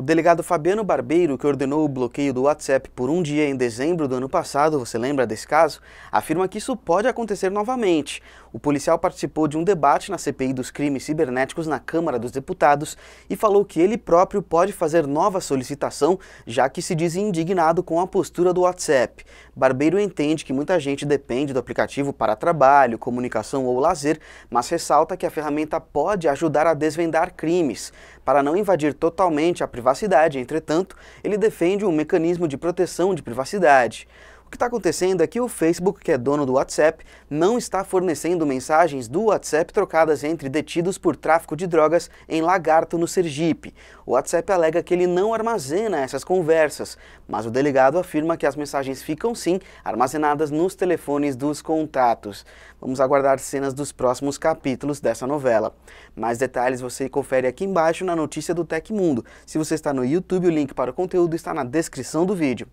O delegado Fabiano Barbeiro, que ordenou o bloqueio do WhatsApp por um dia em dezembro do ano passado, você lembra desse caso? Afirma que isso pode acontecer novamente. O policial participou de um debate na CPI dos crimes cibernéticos na Câmara dos Deputados e falou que ele próprio pode fazer nova solicitação, já que se diz indignado com a postura do WhatsApp. Barbeiro entende que muita gente depende do aplicativo para trabalho, comunicação ou lazer, mas ressalta que a ferramenta pode ajudar a desvendar crimes. Para não invadir totalmente a privacidade, privacidade, entretanto, ele defende um mecanismo de proteção de privacidade. O que está acontecendo é que o Facebook, que é dono do WhatsApp, não está fornecendo mensagens do WhatsApp trocadas entre detidos por tráfico de drogas em Lagarto, no Sergipe. O WhatsApp alega que ele não armazena essas conversas, mas o delegado afirma que as mensagens ficam sim armazenadas nos telefones dos contatos. Vamos aguardar cenas dos próximos capítulos dessa novela. Mais detalhes você confere aqui embaixo na notícia do Tecmundo. Se você está no YouTube, o link para o conteúdo está na descrição do vídeo.